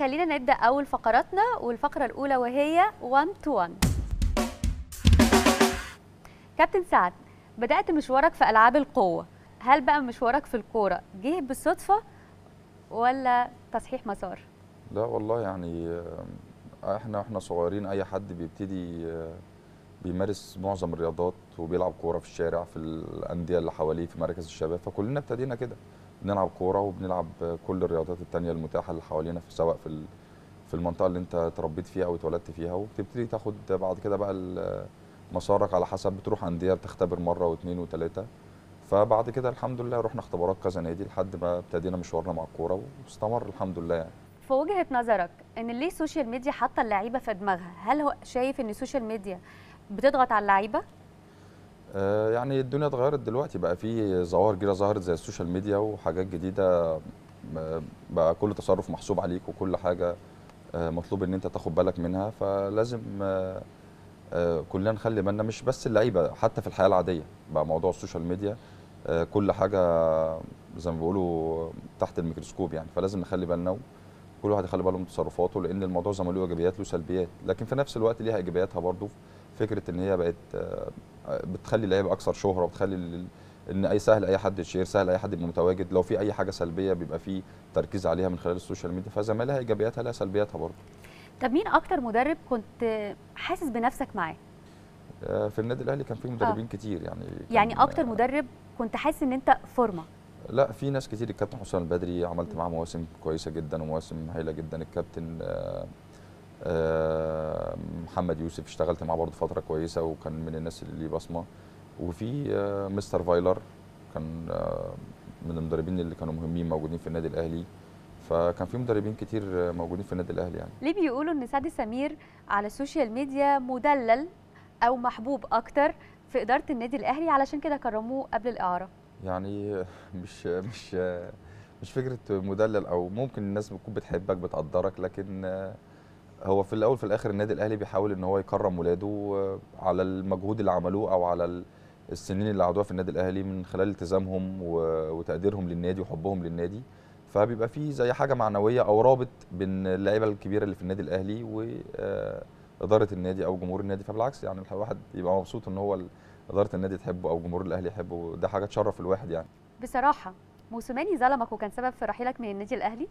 خلينا نبدا اول فقراتنا والفقره الاولى وهي 1 تو 1 كابتن سعد بدات مشوارك في العاب القوه هل بقى مشوارك في الكوره جه بالصدفه ولا تصحيح مسار لا والله يعني آه، احنا واحنا صغيرين اي حد بيبتدي آه، بيمارس معظم الرياضات وبيلعب كوره في الشارع في الانديه اللي حواليه في مراكز الشباب فكلنا ابتدينا كده بنلعب كوره وبنلعب كل الرياضات التانية المتاحه اللي حوالينا في سواء في في المنطقه اللي انت اتربيت فيها او اتولدت فيها وبتبتدي تاخد بعد كده بقى مسارك على حسب بتروح انديه بتختبر مره واثنين وثلاثه فبعد كده الحمد لله رحنا اختبارات كذا نادي لحد ما ابتدينا مشوارنا مع الكوره واستمر الحمد لله يعني. في وجهه نظرك ان ليه السوشيال ميديا حاطه اللعيبه في دماغها؟ هل هو شايف ان السوشيال ميديا بتضغط على اللعيبه؟ آه، يعني الدنيا اتغيرت دلوقتي بقى في ظواهر جديده ظهرت زي السوشيال ميديا وحاجات جديده بقى كل تصرف محسوب عليك وكل حاجه آه، مطلوب ان انت تاخد بالك منها فلازم آه، كلنا نخلي بالنا مش بس اللعيبه حتى في الحياه العاديه بقى موضوع السوشيال ميديا كل حاجه زي ما بيقولوا تحت الميكروسكوب يعني فلازم نخلي بالنا كل واحد يخلي باله من تصرفاته لان الموضوع زي ما له ايجابيات له سلبيات لكن في نفس الوقت ليها ايجابياتها برضه فكره ان هي بقت آه، بتخلي اللعيبه اكثر شهره وبتخلي ان اي سهل اي حد يشير سهل اي حد يبقى متواجد لو في اي حاجه سلبيه بيبقى في تركيز عليها من خلال السوشيال ميديا فزمالها ايجابياتها لها سلبياتها برضه طب مين اكتر مدرب كنت حاسس بنفسك معاه آه، في النادي الاهلي كان في آه. مدربين آه. كتير يعني يعني اكتر مدرب كنت حاسس ان انت فورمه لا في ناس كتير الكابتن حسام البدري عملت معاه مواسم كويسه جدا ومواسم هايله جدا الكابتن آه آه، محمد يوسف اشتغلت معاه برضه فتره كويسه وكان من الناس اللي ليه بصمه وفي آه، مستر فايلر كان آه، من المدربين اللي كانوا مهمين موجودين في النادي الاهلي فكان في مدربين كتير موجودين في النادي الاهلي يعني ليه بيقولوا ان سعد سمير على السوشيال ميديا مدلل او محبوب اكتر في اداره النادي الاهلي علشان كده كرموه قبل الاعاره يعني مش مش مش فكره مدلل او ممكن الناس بتكون بتحبك بتقدرك لكن هو في الاول في الاخر النادي الاهلي بيحاول ان هو يكرم ولاده آه، على المجهود اللي عملوه او على السنين اللي قعدوها في النادي الاهلي من خلال التزامهم وتقديرهم للنادي وحبهم للنادي فبيبقى في زي حاجه معنويه او رابط بين اللعيبه الكبيره اللي في النادي الاهلي واداره آه، النادي او جمهور النادي فبالعكس يعني الواحد يبقى مبسوط ان هو اداره النادي تحبه او جمهور الاهلي يحبه ده حاجه تشرف الواحد يعني بصراحه موسوماني ظلمك وكان سبب في رحيلك من النادي الاهلي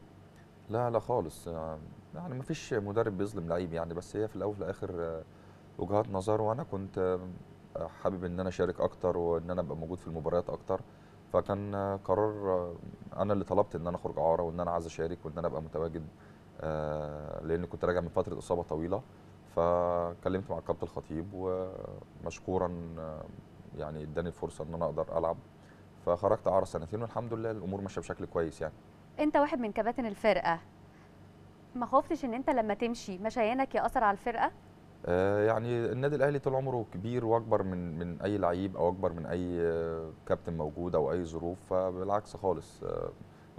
لا لا خالص يعني يعني ما فيش مدرب بيظلم لعيب يعني بس هي في الاول وفي الاخر آه، وجهات نظر وانا كنت آه، حابب ان انا اشارك اكتر وان انا ابقى موجود في المباريات اكتر فكان آه، قرار انا اللي طلبت ان انا اخرج اعاره وان انا عايز اشارك وان انا ابقى متواجد لان كنت راجع من فتره اصابه طويله فكلمت مع الكابتن الخطيب ومشكورا يعني اداني الفرصه ان انا اقدر العب فخرجت اعاره سنتين والحمد لله الامور ماشيه بشكل كويس يعني انت واحد من كباتن الفرقه ما خفتش ان انت لما تمشي مشيانك ياثر على الفرقه آه يعني النادي الاهلي طول عمره كبير واكبر من من اي لعيب او اكبر من اي آه، كابتن موجود او اي ظروف فبالعكس خالص آه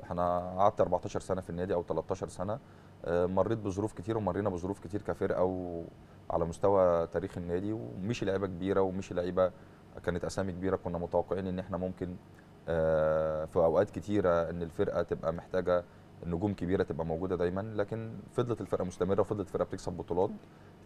احنا قعدت 14 سنه في النادي او 13 سنه آه مريت بظروف كتير ومرينا بظروف كتير كفرقه وعلى مستوى تاريخ النادي ومشي لعيبه كبيره ومشي لعيبه كانت اسامي كبيره كنا متوقعين ان احنا ممكن آه، في اوقات كتيره ان الفرقه تبقى محتاجه نجوم كبيره تبقى موجوده دايما لكن فضلت الفرقه مستمره وفضلت الفرقه بتكسب بطولات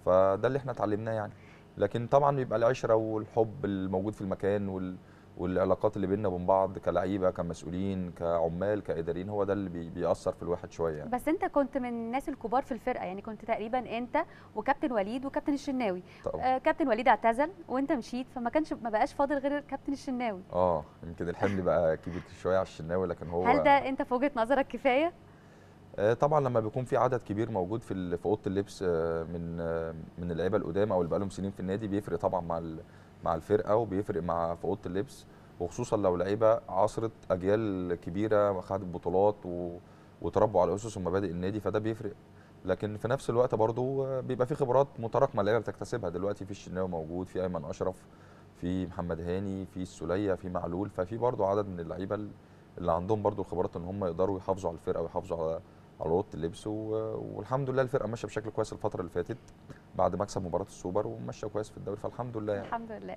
فده اللي احنا اتعلمناه يعني لكن طبعا بيبقى العشره والحب الموجود في المكان وال... والعلاقات اللي بيننا وبين بعض كلعيبه كمسؤولين كعمال كاداريين هو ده اللي بيأثر في الواحد شويه يعني. بس انت كنت من الناس الكبار في الفرقه يعني كنت تقريبا انت وكابتن وليد وكابتن الشناوي طبعا. آه كابتن وليد اعتزل وانت مشيت فما كانش ما بقاش فاضل غير كابتن الشناوي اه يمكن الحمل بقى كبير شويه على الشناوي لكن هو هل ده انت في وجهه نظرك كفايه آه، طبعا لما بيكون في عدد كبير موجود في في اوضه اللبس آه، من آه، من اللعيبه القدام او اللي بقالهم سنين في النادي بيفرق طبعا مع مع الفرقه وبيفرق مع في اوضه اللبس وخصوصا لو لعيبه عاصرت اجيال كبيره خدت بطولات و... وتربوا على اسس ومبادئ النادي فده بيفرق لكن في نفس الوقت برضو بيبقى في خبرات متراكمه اللعيبه بتكتسبها دلوقتي في الشناوي موجود في ايمن اشرف في محمد هاني في السوليه في معلول ففي برضو عدد من اللعيبه اللي عندهم برضو الخبرات ان هم يقدروا يحافظوا على الفرقه ويحافظوا على على اوضه اللبس والحمد لله الفرقه ماشيه بشكل كويس الفتره اللي فاتت بعد مكسب مباراه السوبر ومشى كويس في الدوري فالحمد لله يعني. الحمد لله